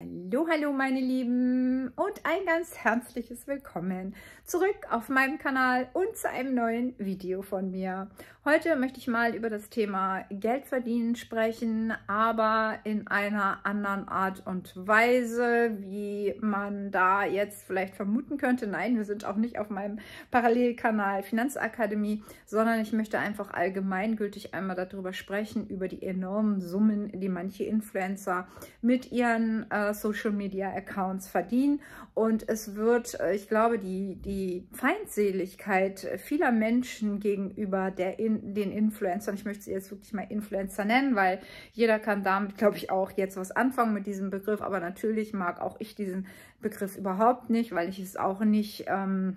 Hallo, hallo meine Lieben und ein ganz herzliches Willkommen zurück auf meinem Kanal und zu einem neuen Video von mir. Heute möchte ich mal über das Thema Geld verdienen sprechen, aber in einer anderen Art und Weise, wie man da jetzt vielleicht vermuten könnte. Nein, wir sind auch nicht auf meinem Parallelkanal Finanzakademie, sondern ich möchte einfach allgemeingültig einmal darüber sprechen, über die enormen Summen, die manche Influencer mit ihren äh, Social Media Accounts verdienen und es wird, äh, ich glaube, die, die Feindseligkeit vieler Menschen gegenüber der in, den Influencern, ich möchte sie jetzt wirklich mal Influencer nennen, weil jeder kann damit, glaube ich, auch jetzt was anfangen mit diesem Begriff, aber natürlich mag auch ich diesen Begriff überhaupt nicht, weil ich es auch nicht ähm,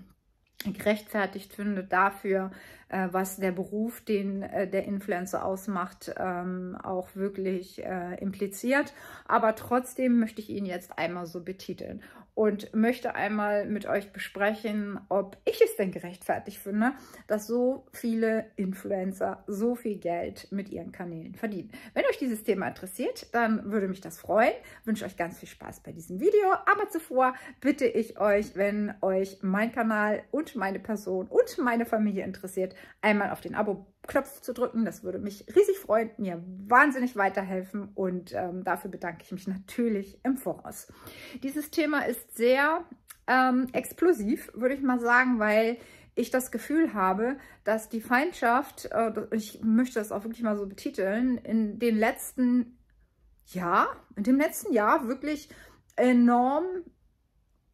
gerechtfertigt finde dafür, äh, was der Beruf, den äh, der Influencer ausmacht, ähm, auch wirklich äh, impliziert. Aber trotzdem möchte ich ihn jetzt einmal so betiteln und möchte einmal mit euch besprechen, ob ich es denn gerechtfertigt finde, dass so viele Influencer so viel Geld mit ihren Kanälen verdienen. Wenn euch dieses Thema interessiert, dann würde mich das freuen. Ich wünsche euch ganz viel Spaß bei diesem Video. Aber zuvor bitte ich euch, wenn euch mein Kanal und meine Person und meine Familie interessiert, einmal auf den Abo-Knopf zu drücken. Das würde mich riesig freuen, mir wahnsinnig weiterhelfen und ähm, dafür bedanke ich mich natürlich im Voraus. Dieses Thema ist sehr ähm, explosiv, würde ich mal sagen, weil ich das Gefühl habe, dass die Feindschaft, äh, ich möchte das auch wirklich mal so betiteln, in den letzten Jahr, in dem letzten Jahr wirklich enorm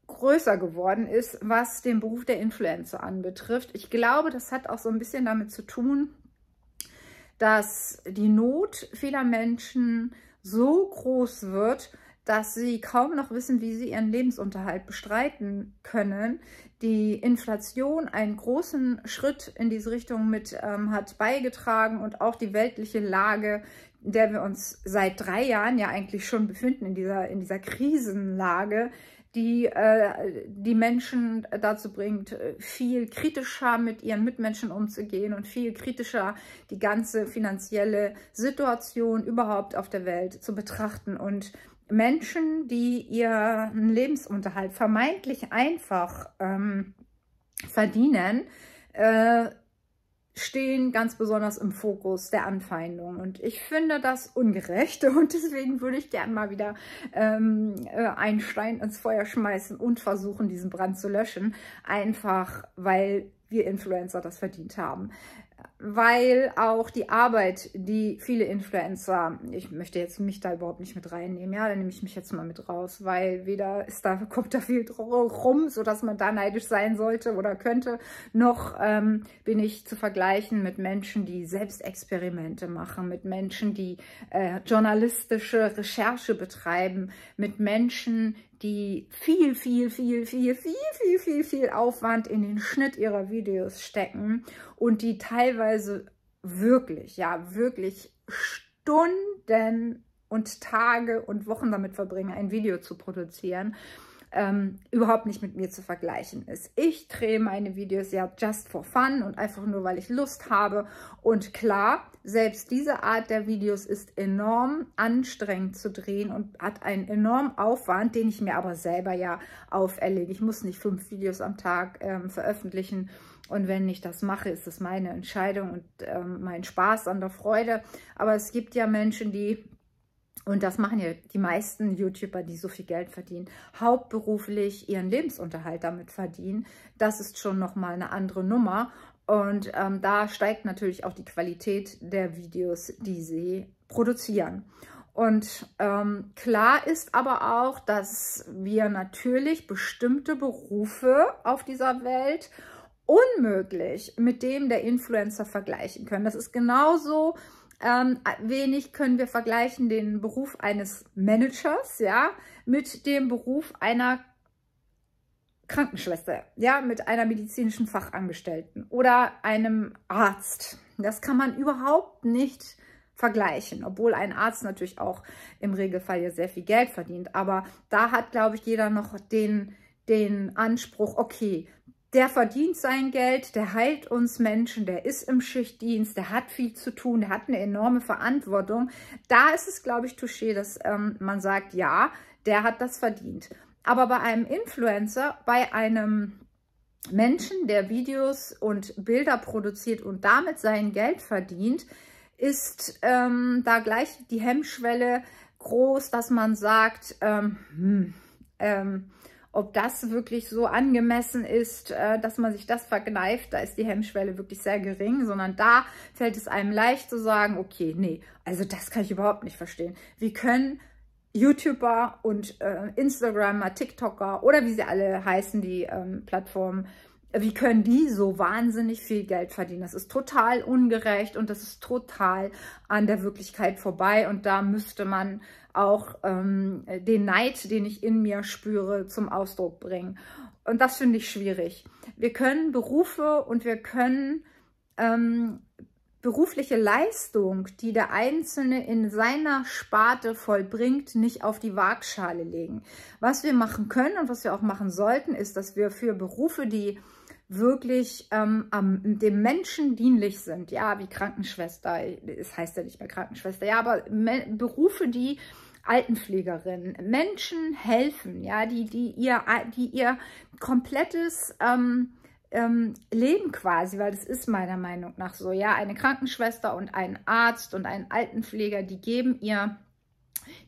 größer geworden ist, was den Beruf der Influencer anbetrifft. Ich glaube, das hat auch so ein bisschen damit zu tun, dass die Not vieler Menschen so groß wird, dass sie kaum noch wissen, wie sie ihren Lebensunterhalt bestreiten können. Die Inflation einen großen Schritt in diese Richtung mit ähm, hat beigetragen und auch die weltliche Lage, in der wir uns seit drei Jahren ja eigentlich schon befinden, in dieser, in dieser Krisenlage, die äh, die Menschen dazu bringt, äh, viel kritischer mit ihren Mitmenschen umzugehen und viel kritischer die ganze finanzielle Situation überhaupt auf der Welt zu betrachten und Menschen, die ihren Lebensunterhalt vermeintlich einfach ähm, verdienen, äh, stehen ganz besonders im Fokus der Anfeindung. Und ich finde das ungerecht und deswegen würde ich gern mal wieder ähm, äh, einen Stein ins Feuer schmeißen und versuchen, diesen Brand zu löschen. Einfach, weil wir Influencer das verdient haben weil auch die Arbeit, die viele Influencer, ich möchte jetzt mich da überhaupt nicht mit reinnehmen, ja, dann nehme ich mich jetzt mal mit raus, weil weder ist da, kommt da viel rum, sodass man da neidisch sein sollte oder könnte, noch ähm, bin ich zu vergleichen mit Menschen, die Selbstexperimente machen, mit Menschen, die äh, journalistische Recherche betreiben, mit Menschen, die viel, viel, viel, viel, viel, viel, viel, viel Aufwand in den Schnitt ihrer Videos stecken und die teilweise wirklich, ja, wirklich Stunden und Tage und Wochen damit verbringen, ein Video zu produzieren ähm, überhaupt nicht mit mir zu vergleichen ist. Ich drehe meine Videos ja just for fun und einfach nur, weil ich Lust habe. Und klar, selbst diese Art der Videos ist enorm anstrengend zu drehen und hat einen enormen Aufwand, den ich mir aber selber ja auferlege. Ich muss nicht fünf Videos am Tag ähm, veröffentlichen. Und wenn ich das mache, ist es meine Entscheidung und ähm, mein Spaß an der Freude. Aber es gibt ja Menschen, die und das machen ja die meisten YouTuber, die so viel Geld verdienen, hauptberuflich ihren Lebensunterhalt damit verdienen. Das ist schon nochmal eine andere Nummer. Und ähm, da steigt natürlich auch die Qualität der Videos, die sie produzieren. Und ähm, klar ist aber auch, dass wir natürlich bestimmte Berufe auf dieser Welt unmöglich mit dem der Influencer vergleichen können. Das ist genauso, ähm, wenig können wir vergleichen den Beruf eines Managers, ja, mit dem Beruf einer Krankenschwester, ja, mit einer medizinischen Fachangestellten oder einem Arzt. Das kann man überhaupt nicht vergleichen, obwohl ein Arzt natürlich auch im Regelfall ja sehr viel Geld verdient. Aber da hat, glaube ich, jeder noch den, den Anspruch, okay, der verdient sein Geld, der heilt uns Menschen, der ist im Schichtdienst, der hat viel zu tun, der hat eine enorme Verantwortung. Da ist es, glaube ich, touché, dass ähm, man sagt, ja, der hat das verdient. Aber bei einem Influencer, bei einem Menschen, der Videos und Bilder produziert und damit sein Geld verdient, ist ähm, da gleich die Hemmschwelle groß, dass man sagt, ähm, hm, ähm, ob das wirklich so angemessen ist, äh, dass man sich das verkneift, da ist die Hemmschwelle wirklich sehr gering, sondern da fällt es einem leicht zu sagen, okay, nee, also das kann ich überhaupt nicht verstehen. Wie können YouTuber und äh, Instagramer, TikToker oder wie sie alle heißen, die ähm, Plattformen, wie können die so wahnsinnig viel Geld verdienen? Das ist total ungerecht und das ist total an der Wirklichkeit vorbei. Und da müsste man auch ähm, den Neid, den ich in mir spüre, zum Ausdruck bringen. Und das finde ich schwierig. Wir können Berufe und wir können ähm, berufliche Leistung, die der Einzelne in seiner Sparte vollbringt, nicht auf die Waagschale legen. Was wir machen können und was wir auch machen sollten, ist, dass wir für Berufe, die wirklich ähm, am, dem Menschen dienlich sind. Ja, wie Krankenschwester, es heißt ja nicht mehr Krankenschwester, ja, aber Berufe, die Altenpflegerinnen, Menschen helfen, ja, die, die, ihr, die ihr komplettes ähm, ähm, Leben quasi, weil das ist meiner Meinung nach so, ja, eine Krankenschwester und ein Arzt und ein Altenpfleger, die geben ihr,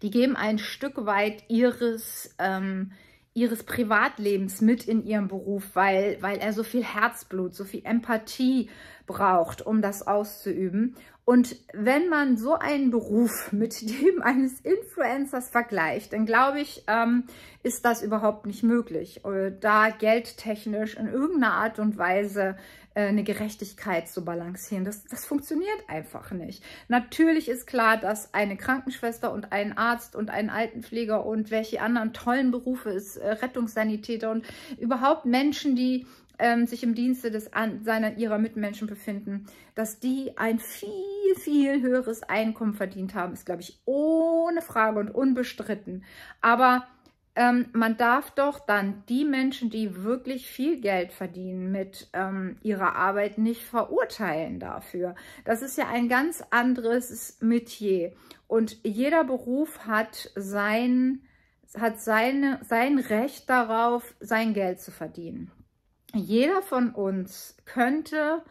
die geben ein Stück weit ihres ähm, ihres Privatlebens mit in ihrem Beruf, weil, weil er so viel Herzblut, so viel Empathie braucht, um das auszuüben. Und wenn man so einen Beruf mit dem eines Influencers vergleicht, dann glaube ich, ähm, ist das überhaupt nicht möglich, äh, da geldtechnisch in irgendeiner Art und Weise äh, eine Gerechtigkeit zu balancieren. Das, das funktioniert einfach nicht. Natürlich ist klar, dass eine Krankenschwester und ein Arzt und ein Altenpfleger und welche anderen tollen Berufe es, äh, Rettungssanitäter und überhaupt Menschen, die ähm, sich im Dienste des, an, seiner, ihrer Mitmenschen befinden, dass die ein viel, viel höheres Einkommen verdient haben, ist, glaube ich, ohne Frage und unbestritten. Aber ähm, man darf doch dann die Menschen, die wirklich viel Geld verdienen mit ähm, ihrer Arbeit, nicht verurteilen dafür. Das ist ja ein ganz anderes Metier. Und jeder Beruf hat sein, hat seine, sein Recht darauf, sein Geld zu verdienen. Jeder von uns könnte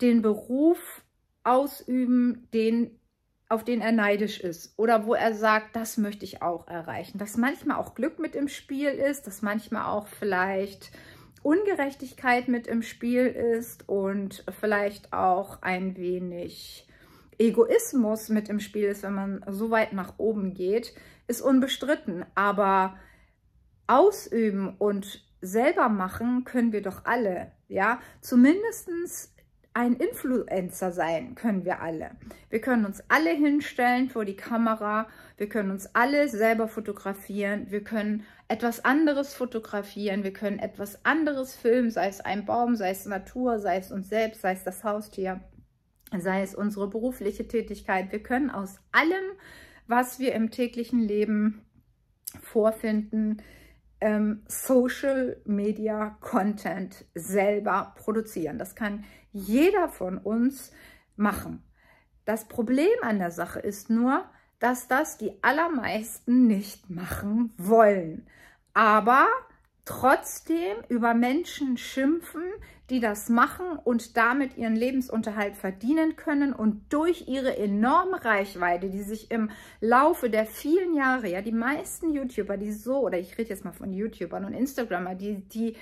den Beruf ausüben, den auf den er neidisch ist oder wo er sagt, das möchte ich auch erreichen. Dass manchmal auch Glück mit im Spiel ist, dass manchmal auch vielleicht Ungerechtigkeit mit im Spiel ist und vielleicht auch ein wenig Egoismus mit im Spiel ist, wenn man so weit nach oben geht, ist unbestritten. Aber ausüben und selber machen können wir doch alle, ja. Zumindestens ein Influencer sein können wir alle. Wir können uns alle hinstellen vor die Kamera, wir können uns alle selber fotografieren, wir können etwas anderes fotografieren, wir können etwas anderes filmen, sei es ein Baum, sei es Natur, sei es uns selbst, sei es das Haustier, sei es unsere berufliche Tätigkeit. Wir können aus allem, was wir im täglichen Leben vorfinden, ähm, Social Media Content selber produzieren. Das kann jeder von uns machen. Das Problem an der Sache ist nur, dass das die allermeisten nicht machen wollen. Aber trotzdem über Menschen schimpfen, die das machen und damit ihren Lebensunterhalt verdienen können und durch ihre enorme Reichweite, die sich im Laufe der vielen Jahre, ja, die meisten YouTuber, die so, oder ich rede jetzt mal von YouTubern und Instagrammer, die, die,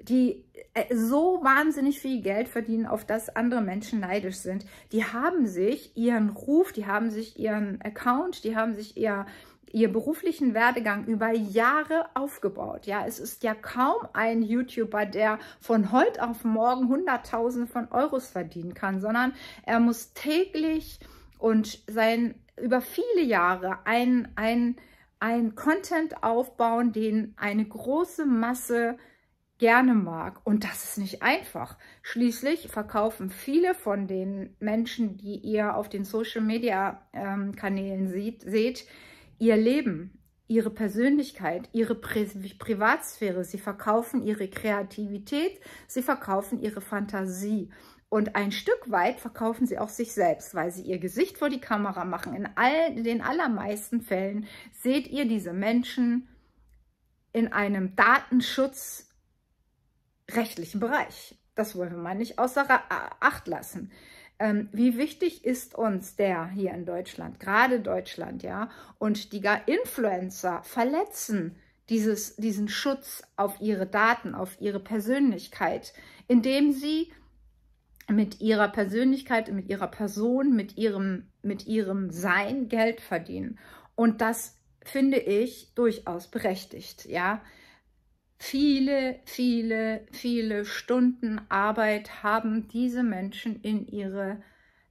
die äh, so wahnsinnig viel Geld verdienen, auf das andere Menschen neidisch sind, die haben sich ihren Ruf, die haben sich ihren Account, die haben sich ihr, ihr beruflichen Werdegang über Jahre aufgebaut. Ja, es ist ja kaum ein YouTuber, der von heute auf morgen Hunderttausende von Euros verdienen kann, sondern er muss täglich und sein über viele Jahre ein, ein, ein Content aufbauen, den eine große Masse gerne mag. Und das ist nicht einfach. Schließlich verkaufen viele von den Menschen, die ihr auf den Social-Media-Kanälen ähm, seht, ihr Leben, ihre Persönlichkeit, ihre Pri Privatsphäre. Sie verkaufen ihre Kreativität, sie verkaufen ihre Fantasie. Und ein Stück weit verkaufen sie auch sich selbst, weil sie ihr Gesicht vor die Kamera machen. In all, den allermeisten Fällen seht ihr diese Menschen in einem datenschutzrechtlichen Bereich. Das wollen wir mal nicht außer Acht lassen ähm, wie wichtig ist uns der hier in Deutschland, gerade Deutschland, ja, und die gar Influencer verletzen dieses, diesen Schutz auf ihre Daten, auf ihre Persönlichkeit, indem sie mit ihrer Persönlichkeit, mit ihrer Person, mit ihrem, mit ihrem Sein Geld verdienen. Und das finde ich durchaus berechtigt, ja. Viele, viele, viele Stunden Arbeit haben diese Menschen in ihre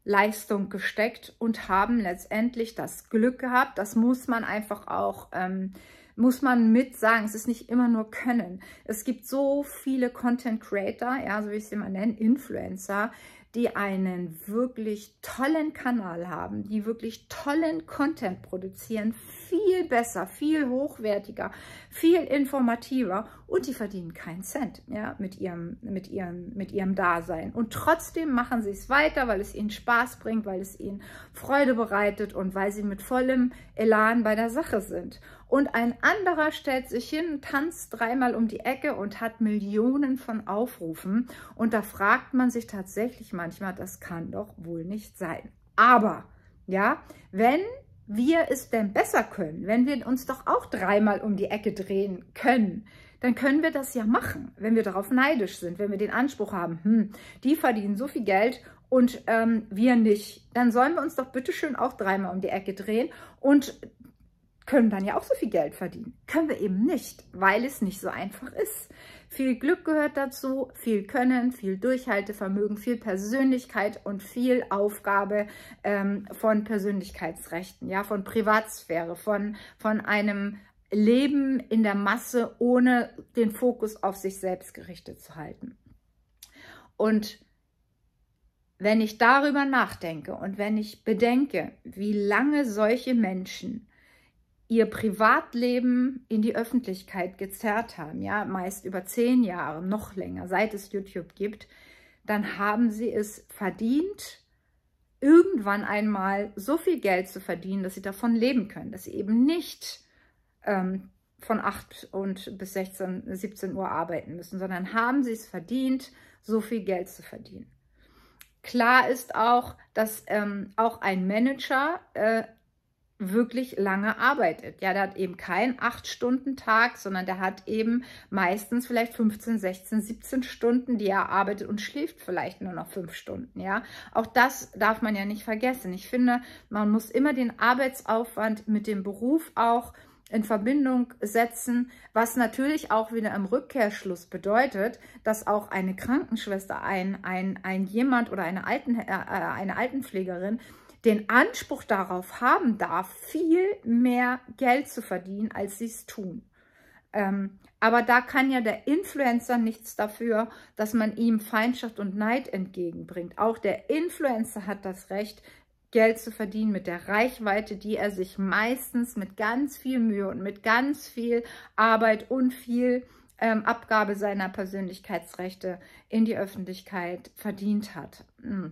Leistung gesteckt und haben letztendlich das Glück gehabt. Das muss man einfach auch, ähm, muss man mit sagen. Es ist nicht immer nur Können. Es gibt so viele Content Creator, ja, so wie ich sie mal nenne, Influencer, die einen wirklich tollen Kanal haben, die wirklich tollen Content produzieren, viel besser, viel hochwertiger, viel informativer und die verdienen keinen Cent ja, mit, ihrem, mit, ihrem, mit ihrem Dasein. Und trotzdem machen sie es weiter, weil es ihnen Spaß bringt, weil es ihnen Freude bereitet und weil sie mit vollem Elan bei der Sache sind. Und ein anderer stellt sich hin, tanzt dreimal um die Ecke und hat Millionen von Aufrufen. Und da fragt man sich tatsächlich manchmal, das kann doch wohl nicht sein. Aber, ja, wenn wir es denn besser können, wenn wir uns doch auch dreimal um die Ecke drehen können, dann können wir das ja machen, wenn wir darauf neidisch sind, wenn wir den Anspruch haben, hm, die verdienen so viel Geld und ähm, wir nicht. Dann sollen wir uns doch bitte schön auch dreimal um die Ecke drehen und können dann ja auch so viel Geld verdienen. Können wir eben nicht, weil es nicht so einfach ist. Viel Glück gehört dazu, viel Können, viel Durchhaltevermögen, viel Persönlichkeit und viel Aufgabe ähm, von Persönlichkeitsrechten, ja, von Privatsphäre, von, von einem Leben in der Masse, ohne den Fokus auf sich selbst gerichtet zu halten. Und wenn ich darüber nachdenke und wenn ich bedenke, wie lange solche Menschen ihr Privatleben in die Öffentlichkeit gezerrt haben, ja, meist über zehn Jahre, noch länger, seit es YouTube gibt, dann haben sie es verdient, irgendwann einmal so viel Geld zu verdienen, dass sie davon leben können, dass sie eben nicht ähm, von 8 und bis 16, 17 Uhr arbeiten müssen, sondern haben sie es verdient, so viel Geld zu verdienen. Klar ist auch, dass ähm, auch ein Manager äh, wirklich lange arbeitet. Ja, der hat eben keinen 8-Stunden-Tag, sondern der hat eben meistens vielleicht 15, 16, 17 Stunden, die er arbeitet und schläft vielleicht nur noch 5 Stunden. Ja, auch das darf man ja nicht vergessen. Ich finde, man muss immer den Arbeitsaufwand mit dem Beruf auch in Verbindung setzen, was natürlich auch wieder im Rückkehrschluss bedeutet, dass auch eine Krankenschwester, ein, ein, ein jemand oder eine, Alten, äh, äh eine Altenpflegerin den Anspruch darauf haben darf, viel mehr Geld zu verdienen, als sie es tun. Ähm, aber da kann ja der Influencer nichts dafür, dass man ihm Feindschaft und Neid entgegenbringt. Auch der Influencer hat das Recht, Geld zu verdienen mit der Reichweite, die er sich meistens mit ganz viel Mühe und mit ganz viel Arbeit und viel ähm, Abgabe seiner Persönlichkeitsrechte in die Öffentlichkeit verdient hat. Mhm.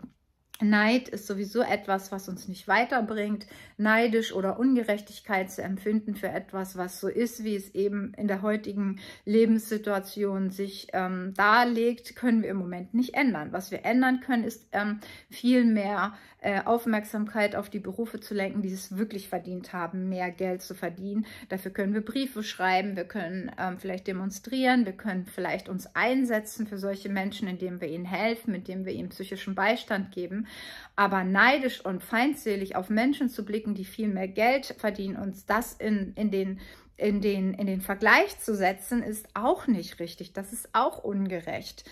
Neid ist sowieso etwas, was uns nicht weiterbringt. Neidisch oder Ungerechtigkeit zu empfinden für etwas, was so ist, wie es eben in der heutigen Lebenssituation sich ähm, darlegt, können wir im Moment nicht ändern. Was wir ändern können, ist ähm, viel mehr äh, Aufmerksamkeit auf die Berufe zu lenken, die es wirklich verdient haben, mehr Geld zu verdienen. Dafür können wir Briefe schreiben, wir können ähm, vielleicht demonstrieren, wir können vielleicht uns einsetzen für solche Menschen, indem wir ihnen helfen, indem wir ihnen psychischen Beistand geben. Aber neidisch und feindselig auf Menschen zu blicken, die viel mehr Geld verdienen, uns das in, in, den, in, den, in den Vergleich zu setzen, ist auch nicht richtig. Das ist auch ungerecht.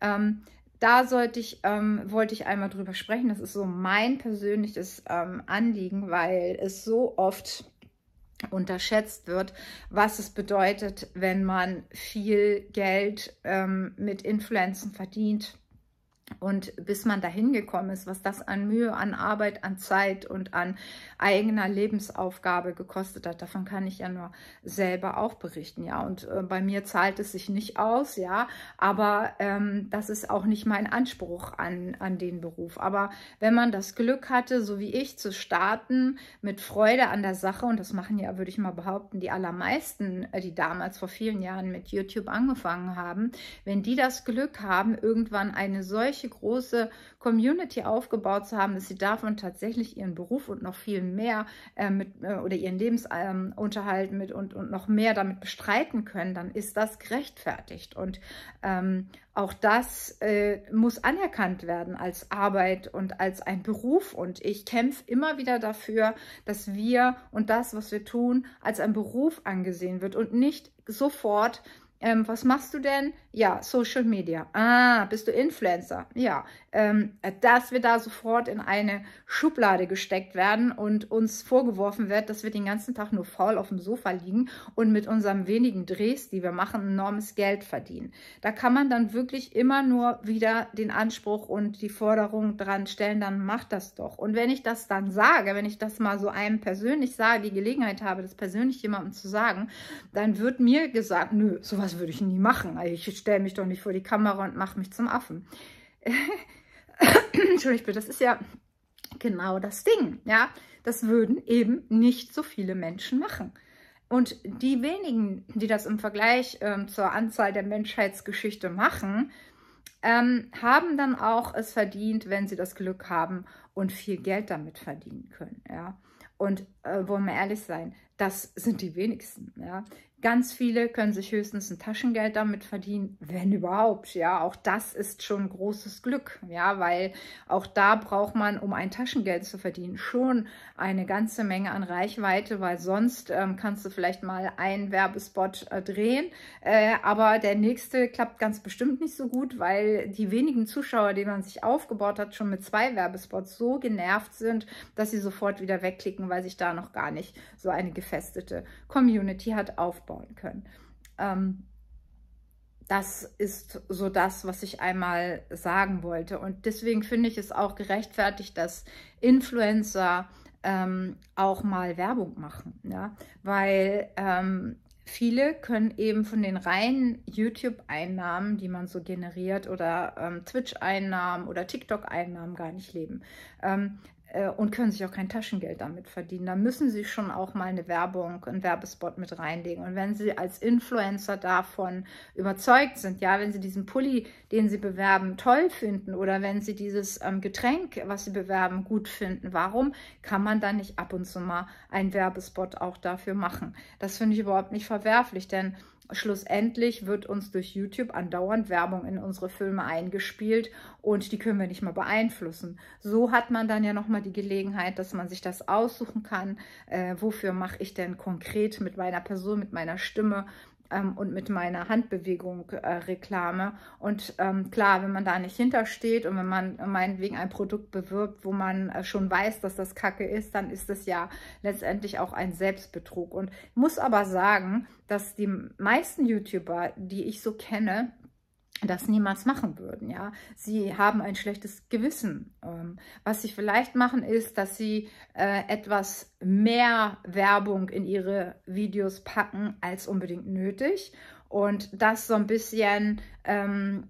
Ähm, da sollte ich, ähm, wollte ich einmal drüber sprechen. Das ist so mein persönliches ähm, Anliegen, weil es so oft unterschätzt wird, was es bedeutet, wenn man viel Geld ähm, mit Influenzen verdient, und bis man dahin gekommen ist, was das an Mühe, an Arbeit, an Zeit und an eigener Lebensaufgabe gekostet hat, davon kann ich ja nur selber auch berichten. Ja, und äh, bei mir zahlt es sich nicht aus, ja, aber ähm, das ist auch nicht mein Anspruch an, an den Beruf. Aber wenn man das Glück hatte, so wie ich, zu starten mit Freude an der Sache, und das machen ja, würde ich mal behaupten, die allermeisten, äh, die damals vor vielen Jahren mit YouTube angefangen haben, wenn die das Glück haben, irgendwann eine solche solche große Community aufgebaut zu haben, dass sie davon tatsächlich ihren Beruf und noch viel mehr äh, mit, äh, oder ihren Lebensunterhalt ähm, mit und, und noch mehr damit bestreiten können, dann ist das gerechtfertigt. Und ähm, auch das äh, muss anerkannt werden als Arbeit und als ein Beruf. Und ich kämpfe immer wieder dafür, dass wir und das, was wir tun, als ein Beruf angesehen wird und nicht sofort ähm, was machst du denn? Ja, Social Media. Ah, bist du Influencer? Ja, ähm, äh, dass wir da sofort in eine Schublade gesteckt werden und uns vorgeworfen wird, dass wir den ganzen Tag nur faul auf dem Sofa liegen und mit unserem wenigen Drehs, die wir machen, enormes Geld verdienen. Da kann man dann wirklich immer nur wieder den Anspruch und die Forderung dran stellen, dann mach das doch. Und wenn ich das dann sage, wenn ich das mal so einem persönlich sage, die Gelegenheit habe, das persönlich jemandem zu sagen, dann wird mir gesagt, nö, sowas das würde ich nie machen. Also ich stelle mich doch nicht vor die Kamera und mache mich zum Affen. Entschuldigung bitte, das ist ja genau das Ding. Ja, das würden eben nicht so viele Menschen machen. Und die wenigen, die das im Vergleich ähm, zur Anzahl der Menschheitsgeschichte machen, ähm, haben dann auch es verdient, wenn sie das Glück haben und viel Geld damit verdienen können. Ja. Und äh, wollen wir ehrlich sein, das sind die wenigsten. Ja. Ganz viele können sich höchstens ein Taschengeld damit verdienen, wenn überhaupt. Ja, auch das ist schon großes Glück. Ja, weil auch da braucht man, um ein Taschengeld zu verdienen, schon eine ganze Menge an Reichweite, weil sonst ähm, kannst du vielleicht mal einen Werbespot äh, drehen, äh, aber der nächste klappt ganz bestimmt nicht so gut, weil die wenigen Zuschauer, die man sich aufgebaut hat, schon mit zwei Werbespots so genervt sind, dass sie sofort wieder wegklicken, weil sich da noch gar nicht so eine gefestete Community hat aufbauen aufbauen können. Ähm, das ist so das, was ich einmal sagen wollte. Und deswegen finde ich es auch gerechtfertigt, dass Influencer ähm, auch mal Werbung machen, ja? weil ähm, viele können eben von den reinen YouTube-Einnahmen, die man so generiert, oder ähm, Twitch-Einnahmen oder TikTok-Einnahmen gar nicht leben. Ähm, äh, und können sich auch kein Taschengeld damit verdienen. Da müssen sie schon auch mal eine Werbung, einen Werbespot mit reinlegen. Und wenn sie als Influencer davon überzeugt sind, ja, wenn sie diesen Pulli, den sie bewerben, toll finden oder wenn sie dieses ähm, Getränk, was sie bewerben, gut finden, warum kann man dann nicht ab und zu mal einen Werbespot auch dafür machen? Das finde ich überhaupt nicht verwerflich, denn Schlussendlich wird uns durch YouTube andauernd Werbung in unsere Filme eingespielt und die können wir nicht mal beeinflussen. So hat man dann ja nochmal die Gelegenheit, dass man sich das aussuchen kann, äh, wofür mache ich denn konkret mit meiner Person, mit meiner Stimme ähm, und mit meiner Handbewegung äh, Reklame. Und ähm, klar, wenn man da nicht hintersteht und wenn man meinetwegen ein Produkt bewirbt, wo man äh, schon weiß, dass das Kacke ist, dann ist es ja letztendlich auch ein Selbstbetrug. Und muss aber sagen, dass die meisten YouTuber, die ich so kenne, das niemals machen würden, ja. Sie haben ein schlechtes Gewissen. Ähm, was sie vielleicht machen, ist, dass sie äh, etwas mehr Werbung in ihre Videos packen, als unbedingt nötig. Und das so ein bisschen ähm,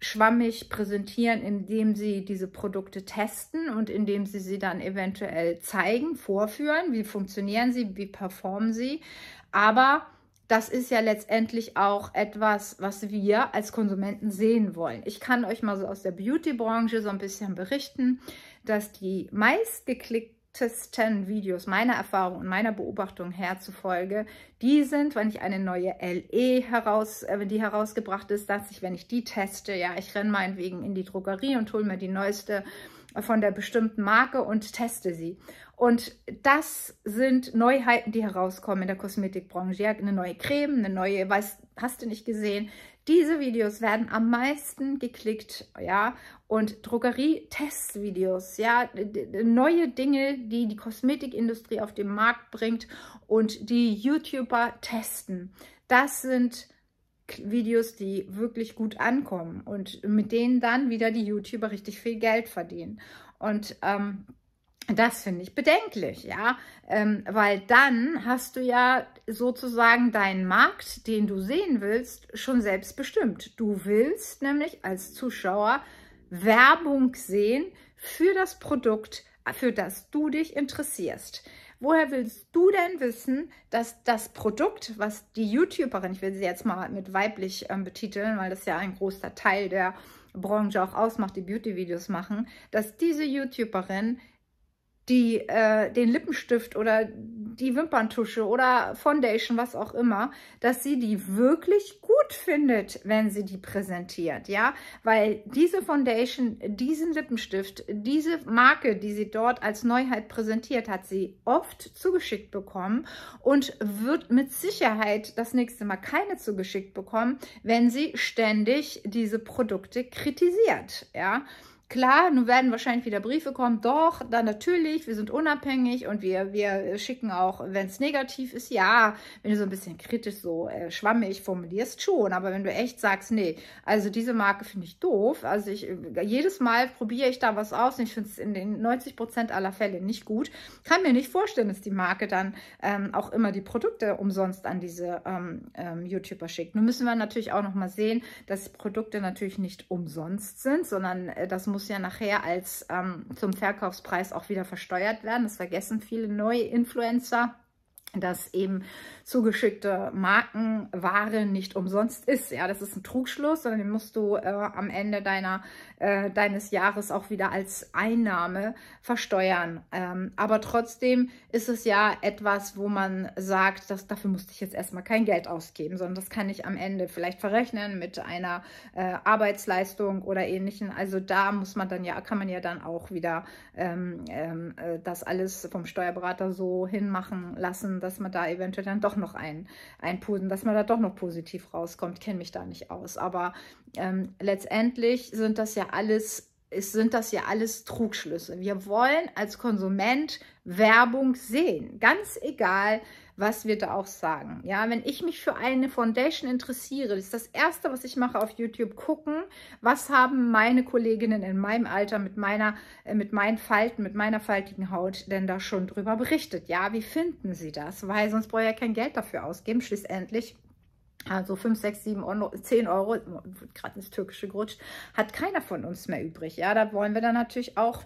schwammig präsentieren, indem sie diese Produkte testen und indem sie sie dann eventuell zeigen, vorführen, wie funktionieren sie, wie performen sie. Aber das ist ja letztendlich auch etwas, was wir als Konsumenten sehen wollen. Ich kann euch mal so aus der Beauty-Branche so ein bisschen berichten, dass die meistgeklicktesten Videos meiner Erfahrung und meiner Beobachtung herzufolge, die sind, wenn ich eine neue LE heraus, wenn äh, die herausgebracht ist, dass ich, wenn ich die teste, ja, ich renne meinetwegen in die Drogerie und hole mir die neueste von der bestimmten Marke und teste sie. Und das sind Neuheiten, die herauskommen in der Kosmetikbranche. Ja, eine neue Creme, eine neue, weiß, hast du nicht gesehen. Diese Videos werden am meisten geklickt, ja, und Drogerietestvideos, ja, neue Dinge, die die Kosmetikindustrie auf den Markt bringt und die YouTuber testen. Das sind Videos, die wirklich gut ankommen und mit denen dann wieder die YouTuber richtig viel Geld verdienen. Und ähm, das finde ich bedenklich, ja, ähm, weil dann hast du ja sozusagen deinen Markt, den du sehen willst, schon selbst bestimmt. Du willst nämlich als Zuschauer Werbung sehen für das Produkt, für das du dich interessierst. Woher willst du denn wissen, dass das Produkt, was die YouTuberin, ich will sie jetzt mal mit weiblich ähm, betiteln, weil das ja ein großer Teil der Branche auch ausmacht, die Beauty-Videos machen, dass diese YouTuberin die, äh, den Lippenstift oder die Wimperntusche oder Foundation, was auch immer, dass sie die wirklich gut findet, wenn sie die präsentiert, ja, weil diese Foundation, diesen Lippenstift, diese Marke, die sie dort als Neuheit präsentiert, hat sie oft zugeschickt bekommen und wird mit Sicherheit das nächste Mal keine zugeschickt bekommen, wenn sie ständig diese Produkte kritisiert, ja, Klar, nun werden wahrscheinlich wieder Briefe kommen. Doch, dann natürlich, wir sind unabhängig und wir, wir schicken auch, wenn es negativ ist, ja, wenn du so ein bisschen kritisch so äh, schwammig formulierst, schon. Aber wenn du echt sagst, nee, also diese Marke finde ich doof. Also ich äh, jedes Mal probiere ich da was aus und ich finde es in den 90 Prozent aller Fälle nicht gut. Kann mir nicht vorstellen, dass die Marke dann ähm, auch immer die Produkte umsonst an diese ähm, ähm, YouTuber schickt. Nun müssen wir natürlich auch nochmal sehen, dass Produkte natürlich nicht umsonst sind, sondern äh, das muss muss ja nachher als ähm, zum Verkaufspreis auch wieder versteuert werden. Das vergessen viele neue Influencer dass eben zugeschickte Markenware nicht umsonst ist. Ja, das ist ein Trugschluss, sondern den musst du äh, am Ende deiner, äh, deines Jahres auch wieder als Einnahme versteuern. Ähm, aber trotzdem ist es ja etwas, wo man sagt, dass dafür musste ich jetzt erstmal kein Geld ausgeben, sondern das kann ich am Ende vielleicht verrechnen mit einer äh, Arbeitsleistung oder ähnlichen. Also da muss man dann ja, kann man ja dann auch wieder ähm, ähm äh, das alles vom Steuerberater so hinmachen lassen, dass dass man da eventuell dann doch noch ein, ein dass man da doch noch positiv rauskommt. Kenne mich da nicht aus. Aber ähm, letztendlich sind das ja alles ist, sind das ja alles Trugschlüsse. Wir wollen als Konsument Werbung sehen. Ganz egal, was wir da auch sagen. Ja, wenn ich mich für eine Foundation interessiere, ist das Erste, was ich mache auf YouTube, gucken, was haben meine Kolleginnen in meinem Alter mit meiner, äh, mit meinen Falten, mit meiner faltigen Haut denn da schon drüber berichtet. Ja, wie finden sie das? Weil sonst brauche ich ja kein Geld dafür ausgeben, schlussendlich. Also 5, 6, 7, 10 Euro, gerade ins Türkische gerutscht, hat keiner von uns mehr übrig. Ja, da wollen wir dann natürlich auch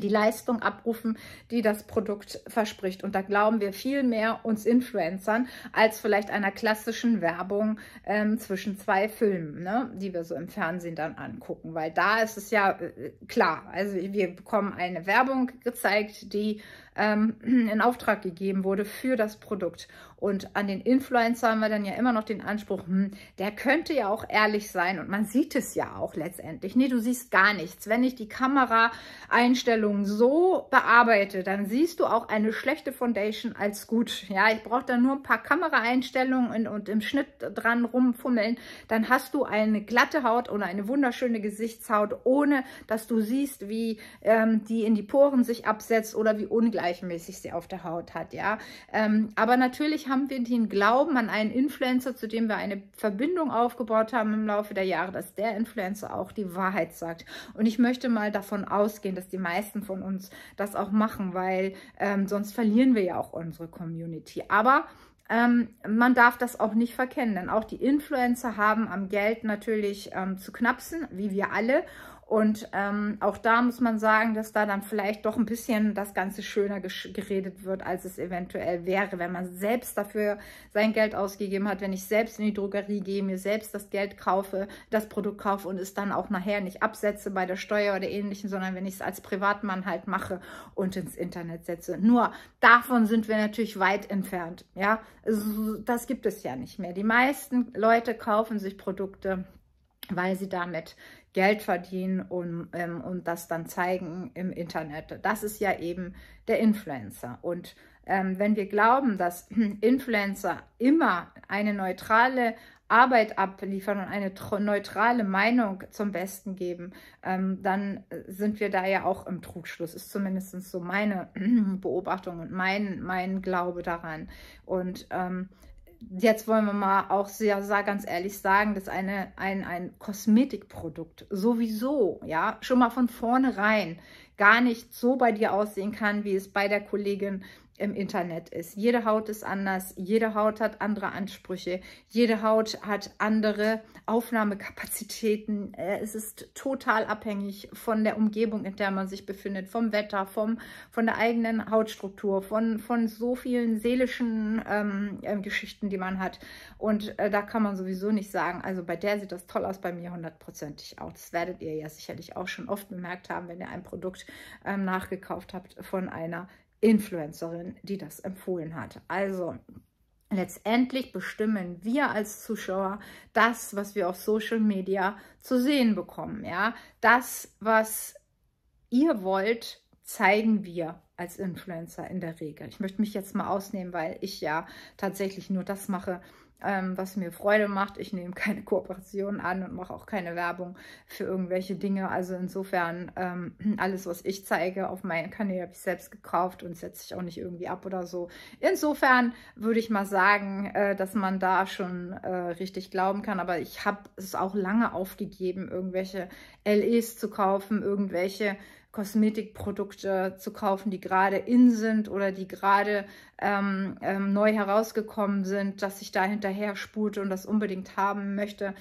die Leistung abrufen, die das Produkt verspricht. Und da glauben wir viel mehr uns Influencern als vielleicht einer klassischen Werbung ähm, zwischen zwei Filmen, ne, die wir so im Fernsehen dann angucken. Weil da ist es ja äh, klar, also wir bekommen eine Werbung gezeigt, die ähm, in Auftrag gegeben wurde für das Produkt. Und an den Influencer haben wir dann ja immer noch den Anspruch, hm, der könnte ja auch ehrlich sein und man sieht es ja auch letztendlich. Nee, du siehst gar nichts. Wenn ich die Kameraeinstellungen so bearbeite, dann siehst du auch eine schlechte Foundation als gut. Ja, ich brauche da nur ein paar Kameraeinstellungen und, und im Schnitt dran rumfummeln. Dann hast du eine glatte Haut oder eine wunderschöne Gesichtshaut, ohne dass du siehst, wie ähm, die in die Poren sich absetzt oder wie ungleich gleichmäßig sie auf der Haut hat, ja. Ähm, aber natürlich haben wir den Glauben an einen Influencer, zu dem wir eine Verbindung aufgebaut haben im Laufe der Jahre, dass der Influencer auch die Wahrheit sagt. Und ich möchte mal davon ausgehen, dass die meisten von uns das auch machen, weil ähm, sonst verlieren wir ja auch unsere Community. Aber ähm, man darf das auch nicht verkennen, denn auch die Influencer haben am Geld natürlich ähm, zu knapsen, wie wir alle. Und ähm, auch da muss man sagen, dass da dann vielleicht doch ein bisschen das Ganze schöner geredet wird, als es eventuell wäre, wenn man selbst dafür sein Geld ausgegeben hat, wenn ich selbst in die Drogerie gehe, mir selbst das Geld kaufe, das Produkt kaufe und es dann auch nachher nicht absetze bei der Steuer oder ähnlichem, sondern wenn ich es als Privatmann halt mache und ins Internet setze. Nur davon sind wir natürlich weit entfernt. Ja, also, das gibt es ja nicht mehr. Die meisten Leute kaufen sich Produkte, weil sie damit Geld verdienen und, ähm, und das dann zeigen im Internet. Das ist ja eben der Influencer. Und ähm, wenn wir glauben, dass Influencer immer eine neutrale Arbeit abliefern und eine neutrale Meinung zum Besten geben, ähm, dann äh, sind wir da ja auch im Trugschluss. Ist zumindest so meine Beobachtung und mein, mein Glaube daran. Und ähm, jetzt wollen wir mal auch sehr, sehr ganz ehrlich sagen, dass eine, ein, ein Kosmetikprodukt sowieso, ja, schon mal von vornherein gar nicht so bei dir aussehen kann, wie es bei der Kollegin im Internet ist. Jede Haut ist anders, jede Haut hat andere Ansprüche, jede Haut hat andere Aufnahmekapazitäten. Äh, es ist total abhängig von der Umgebung, in der man sich befindet, vom Wetter, vom, von der eigenen Hautstruktur, von, von so vielen seelischen ähm, äh, Geschichten, die man hat. Und äh, da kann man sowieso nicht sagen, also bei der sieht das toll aus, bei mir hundertprozentig auch. Das werdet ihr ja sicherlich auch schon oft bemerkt haben, wenn ihr ein Produkt ähm, nachgekauft habt von einer Influencerin, die das empfohlen hat. Also letztendlich bestimmen wir als Zuschauer das, was wir auf Social Media zu sehen bekommen. Ja? Das, was ihr wollt, zeigen wir als Influencer in der Regel. Ich möchte mich jetzt mal ausnehmen, weil ich ja tatsächlich nur das mache, ähm, was mir Freude macht. Ich nehme keine Kooperationen an und mache auch keine Werbung für irgendwelche Dinge. Also insofern, ähm, alles, was ich zeige auf meinen Kanal, habe ich selbst gekauft und setze ich auch nicht irgendwie ab oder so. Insofern würde ich mal sagen, äh, dass man da schon äh, richtig glauben kann. Aber ich habe es auch lange aufgegeben, irgendwelche LEs zu kaufen, irgendwelche Kosmetikprodukte zu kaufen, die gerade in sind oder die gerade ähm, ähm, neu herausgekommen sind, dass ich da hinterher spute und das unbedingt haben möchte.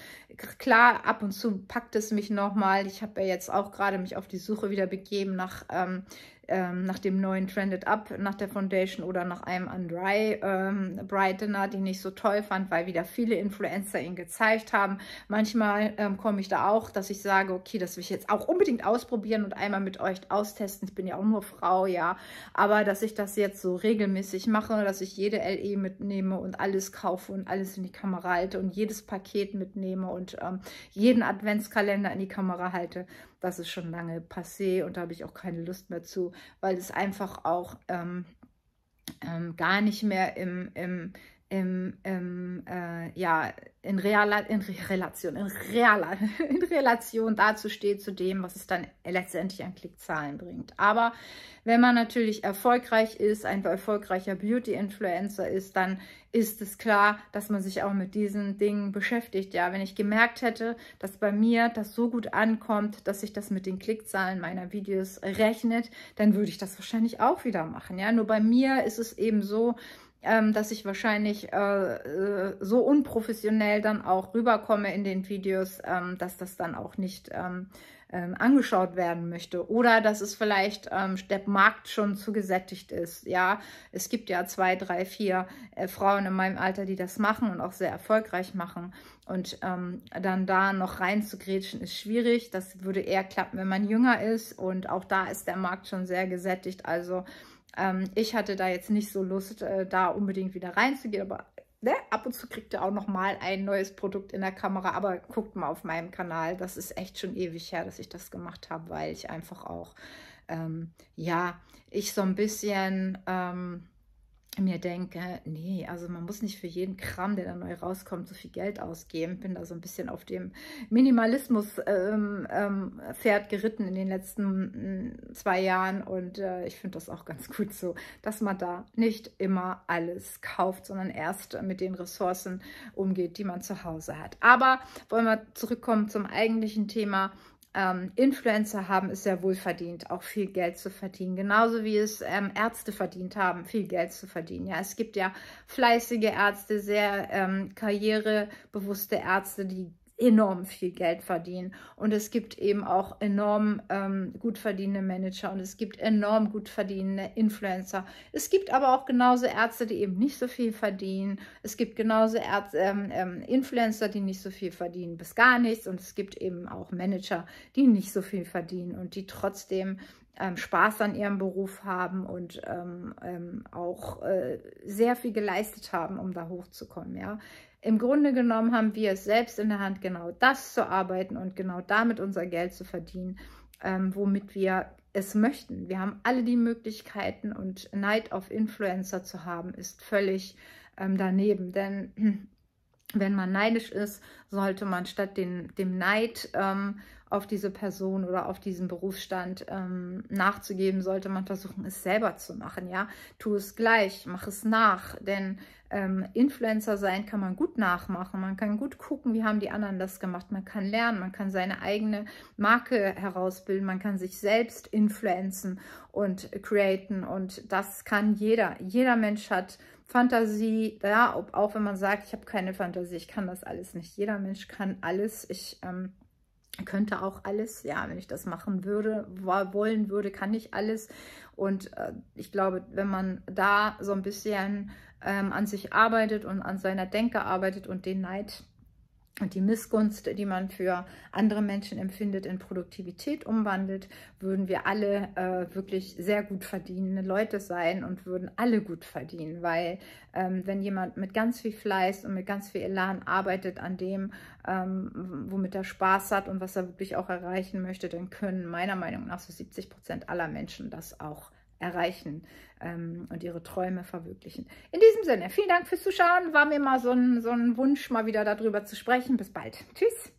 Klar, ab und zu packt es mich nochmal. Ich habe ja jetzt auch gerade mich auf die Suche wieder begeben nach ähm, ähm, nach dem neuen Trended Up, nach der Foundation oder nach einem Undry ähm, Brightener, den ich so toll fand, weil wieder viele Influencer ihn gezeigt haben. Manchmal ähm, komme ich da auch, dass ich sage, okay, das will ich jetzt auch unbedingt ausprobieren und einmal mit euch austesten. Ich bin ja auch nur Frau, ja. Aber dass ich das jetzt so regelmäßig mache, dass ich jede LE mitnehme und alles kaufe und alles in die Kamera halte und jedes Paket mitnehme und ähm, jeden Adventskalender in die Kamera halte, das ist schon lange passé und da habe ich auch keine Lust mehr zu, weil es einfach auch ähm, ähm, gar nicht mehr im, im, im, im ja, in, Reala, in Relation, in, Reala, in Relation dazu steht zu dem, was es dann letztendlich an Klickzahlen bringt. Aber wenn man natürlich erfolgreich ist, ein erfolgreicher Beauty-Influencer ist, dann ist es klar, dass man sich auch mit diesen Dingen beschäftigt. Ja, wenn ich gemerkt hätte, dass bei mir das so gut ankommt, dass sich das mit den Klickzahlen meiner Videos rechnet, dann würde ich das wahrscheinlich auch wieder machen. Ja, nur bei mir ist es eben so, ähm, dass ich wahrscheinlich äh, äh, so unprofessionell dann auch rüberkomme in den Videos, ähm, dass das dann auch nicht ähm, ähm, angeschaut werden möchte. Oder dass es vielleicht ähm, der Markt schon zu gesättigt ist. Ja, es gibt ja zwei, drei, vier äh, Frauen in meinem Alter, die das machen und auch sehr erfolgreich machen. Und ähm, dann da noch rein zu grätschen ist schwierig. Das würde eher klappen, wenn man jünger ist. Und auch da ist der Markt schon sehr gesättigt. Also ähm, ich hatte da jetzt nicht so Lust, äh, da unbedingt wieder reinzugehen, aber ne, ab und zu kriegt ihr auch nochmal ein neues Produkt in der Kamera. Aber guckt mal auf meinem Kanal, das ist echt schon ewig her, dass ich das gemacht habe, weil ich einfach auch, ähm, ja, ich so ein bisschen... Ähm, mir denke, nee, also man muss nicht für jeden Kram, der da neu rauskommt, so viel Geld ausgeben. Bin da so ein bisschen auf dem Minimalismus-Pferd ähm, ähm, geritten in den letzten mh, mm, zwei Jahren und äh, ich finde das auch ganz gut so, dass man da nicht immer alles kauft, sondern erst mit den Ressourcen umgeht, die man zu Hause hat. Aber wollen wir zurückkommen zum eigentlichen Thema ähm, Influencer haben es sehr wohl verdient, auch viel Geld zu verdienen. Genauso wie es ähm, Ärzte verdient haben, viel Geld zu verdienen. Ja, es gibt ja fleißige Ärzte, sehr ähm, karrierebewusste Ärzte, die enorm viel Geld verdienen. Und es gibt eben auch enorm ähm, gut verdienende Manager und es gibt enorm gut verdienende Influencer. Es gibt aber auch genauso Ärzte, die eben nicht so viel verdienen. Es gibt genauso Ärzte, ähm, ähm, Influencer, die nicht so viel verdienen, bis gar nichts. Und es gibt eben auch Manager, die nicht so viel verdienen und die trotzdem ähm, Spaß an ihrem Beruf haben und ähm, ähm, auch äh, sehr viel geleistet haben, um da hochzukommen. Ja? Im Grunde genommen haben wir es selbst in der Hand, genau das zu arbeiten und genau damit unser Geld zu verdienen, ähm, womit wir es möchten. Wir haben alle die Möglichkeiten und Neid auf Influencer zu haben, ist völlig ähm, daneben. Denn wenn man neidisch ist, sollte man statt den, dem Neid ähm, auf diese Person oder auf diesen Berufsstand ähm, nachzugeben, sollte man versuchen, es selber zu machen. Ja, tu es gleich, mach es nach, denn ähm, Influencer sein kann man gut nachmachen, man kann gut gucken, wie haben die anderen das gemacht, man kann lernen, man kann seine eigene Marke herausbilden, man kann sich selbst influenzen und createn und das kann jeder. Jeder Mensch hat Fantasie, ja, ob, auch wenn man sagt, ich habe keine Fantasie, ich kann das alles nicht. Jeder Mensch kann alles, ich ähm, könnte auch alles, ja, wenn ich das machen würde, wollen würde, kann ich alles und äh, ich glaube, wenn man da so ein bisschen ähm, an sich arbeitet und an seiner Denke arbeitet und den Neid und die Missgunst, die man für andere Menschen empfindet, in Produktivität umwandelt, würden wir alle äh, wirklich sehr gut verdienende Leute sein und würden alle gut verdienen, weil ähm, wenn jemand mit ganz viel Fleiß und mit ganz viel Elan arbeitet an dem, ähm, womit er Spaß hat und was er wirklich auch erreichen möchte, dann können meiner Meinung nach so 70 Prozent aller Menschen das auch erreichen ähm, und ihre Träume verwirklichen. In diesem Sinne, vielen Dank fürs Zuschauen. War mir mal so ein, so ein Wunsch, mal wieder darüber zu sprechen. Bis bald. Tschüss.